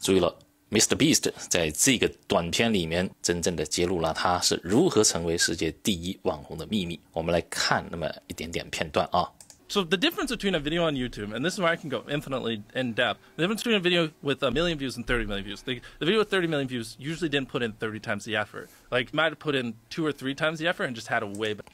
注意了，Mr. Beast 在这个短片里面，真正的揭露了他是如何成为世界第一网红的秘密。我们来看那么一点点片段啊。So the difference between a video on YouTube and this is where I can go infinitely in depth. The difference between a video with a million views and 30 million views. The the video with 30 million views usually didn't put in 30 times the effort. Like might have put in two or three times the effort and just had a way better.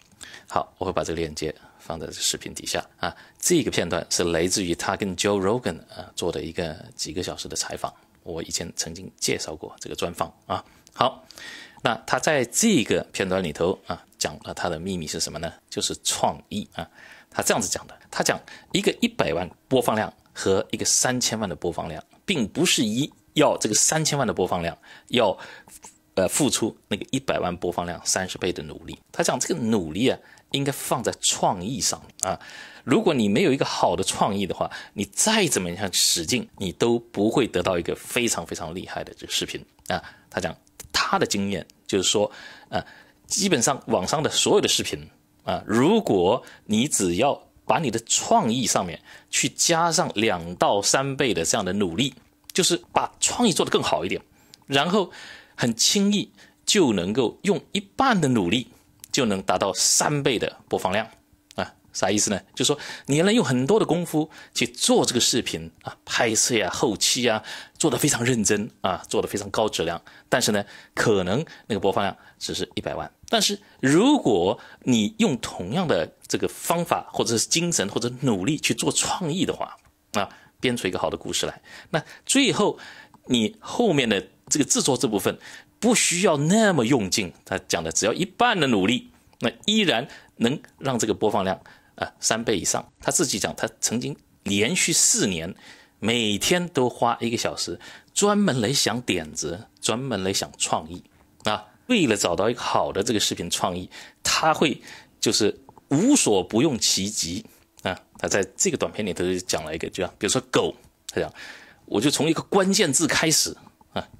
好，我会把这个链接放在视频底下啊。这个片段是来自于他跟 Joe Rogan 啊做的一个几个小时的采访。我以前曾经介绍过这个专访啊，好，那他在这个片段里头啊，讲了他的秘密是什么呢？就是创意啊，他这样子讲的，他讲一个一百万播放量和一个三千万的播放量，并不是一要这个三千万的播放量要。呃，付出那个一百万播放量三十倍的努力，他讲这个努力啊，应该放在创意上啊。如果你没有一个好的创意的话，你再怎么样使劲，你都不会得到一个非常非常厉害的这个视频啊。他讲他的经验就是说啊，基本上网上的所有的视频啊，如果你只要把你的创意上面去加上两到三倍的这样的努力，就是把创意做得更好一点，然后。很轻易就能够用一半的努力，就能达到三倍的播放量啊？啥意思呢？就是说，你能用很多的功夫去做这个视频啊，拍摄呀、后期呀，做得非常认真啊，做得非常高质量。但是呢，可能那个播放量只是一百万。但是如果你用同样的这个方法，或者是精神，或者努力去做创意的话，啊，编出一个好的故事来，那最后你后面的。这个制作这部分不需要那么用劲，他讲的只要一半的努力，那依然能让这个播放量啊三倍以上。他自己讲，他曾经连续四年，每天都花一个小时专门来想点子，专门来想创意啊，为了找到一个好的这个视频创意，他会就是无所不用其极啊。他在这个短片里头讲了一个，就比如说狗，他讲我就从一个关键字开始。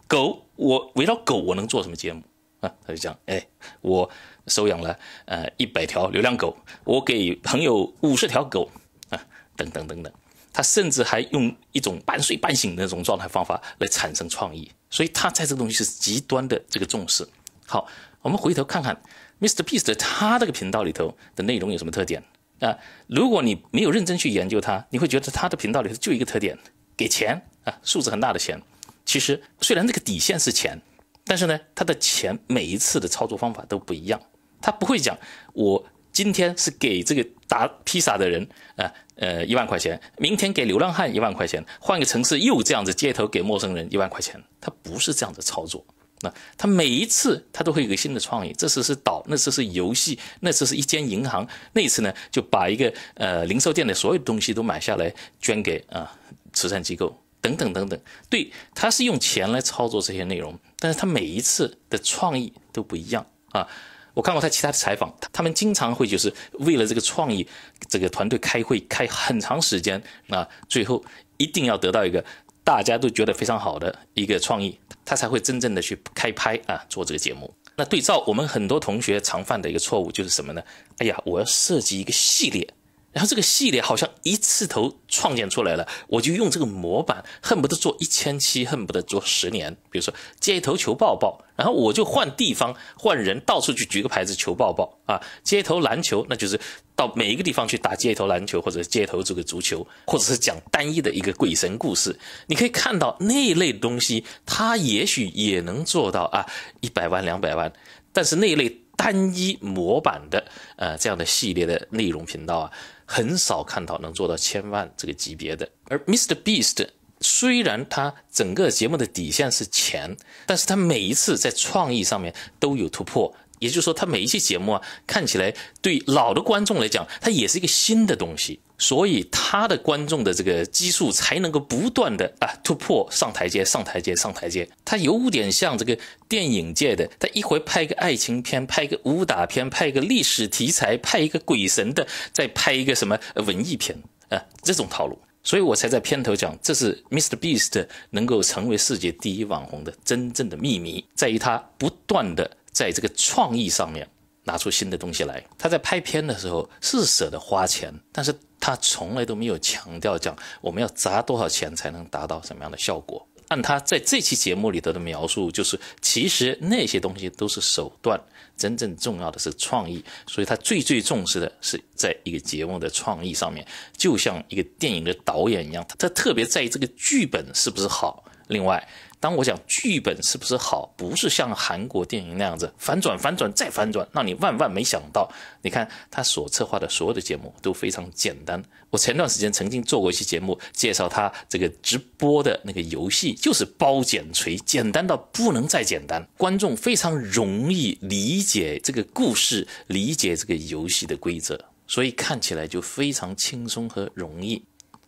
狗，我围绕狗我能做什么节目啊？他就讲，哎，我收养了呃一百条流浪狗，我给朋友五十条狗啊，等等等等。他甚至还用一种半睡半醒的那种状态方法来产生创意，所以他在这个东西是极端的这个重视。好，我们回头看看 Mr Beast 他这个频道里头的内容有什么特点啊？如果你没有认真去研究他，你会觉得他的频道里头就一个特点，给钱啊，数字很大的钱。其实虽然这个底线是钱，但是呢，他的钱每一次的操作方法都不一样。他不会讲，我今天是给这个打披萨的人啊，呃一万块钱，明天给流浪汉一万块钱，换个城市又这样子街头给陌生人一万块钱。他不是这样的操作，那他每一次他都会有个新的创意。这次是岛，那次是游戏，那次是一间银行，那次呢就把一个呃零售店的所有东西都买下来捐给啊慈善机构。等等等等，对，他是用钱来操作这些内容，但是他每一次的创意都不一样啊。我看过他其他的采访，他们经常会就是为了这个创意，这个团队开会开很长时间，啊，最后一定要得到一个大家都觉得非常好的一个创意，他才会真正的去开拍啊，做这个节目。那对照我们很多同学常犯的一个错误就是什么呢？哎呀，我要设计一个系列。然后这个系列好像一次头创建出来了，我就用这个模板，恨不得做一千期，恨不得做十年。比如说街头求抱抱，然后我就换地方换人，到处去举个牌子求抱抱啊。街头篮球，那就是到每一个地方去打街头篮球，或者街头这个足球，或者是讲单一的一个鬼神故事。你可以看到那一类东西，它也许也能做到啊，一百万两百万。但是那一类单一模板的呃这样的系列的内容频道啊。很少看到能做到千万这个级别的，而 Mr. Beast 虽然他整个节目的底线是钱，但是他每一次在创意上面都有突破，也就是说他每一期节目啊，看起来对老的观众来讲，它也是一个新的东西。所以他的观众的这个基数才能够不断的啊突破上台阶上台阶上台阶，他有点像这个电影界的，他一回拍个爱情片，拍个武打片，拍个历史题材，拍一个鬼神的，再拍一个什么文艺片啊，这种套路。所以我才在片头讲，这是 Mr Beast 能够成为世界第一网红的真正的秘密，在于他不断的在这个创意上面。拿出新的东西来。他在拍片的时候是舍得花钱，但是他从来都没有强调讲我们要砸多少钱才能达到什么样的效果。按他在这期节目里头的描述，就是其实那些东西都是手段，真正重要的是创意。所以他最最重视的是在一个节目的创意上面，就像一个电影的导演一样，他特别在意这个剧本是不是好。另外，当我讲剧本是不是好，不是像韩国电影那样子反转、反转再反转，让你万万没想到。你看他所策划的所有的节目都非常简单。我前段时间曾经做过一期节目，介绍他这个直播的那个游戏，就是包剪锤，简单到不能再简单，观众非常容易理解这个故事，理解这个游戏的规则，所以看起来就非常轻松和容易。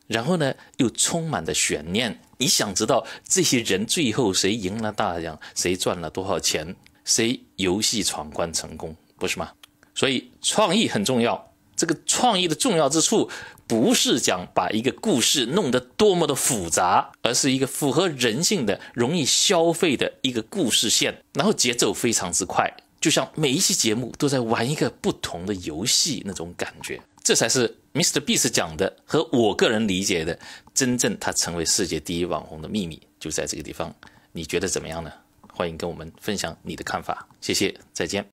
然后呢，又充满了悬念。你想知道这些人最后谁赢了大奖，谁赚了多少钱，谁游戏闯关成功，不是吗？所以创意很重要。这个创意的重要之处，不是讲把一个故事弄得多么的复杂，而是一个符合人性的、容易消费的一个故事线，然后节奏非常之快。就像每一期节目都在玩一个不同的游戏那种感觉，这才是 Mr. Beast 讲的和我个人理解的，真正他成为世界第一网红的秘密就在这个地方。你觉得怎么样呢？欢迎跟我们分享你的看法。谢谢，再见。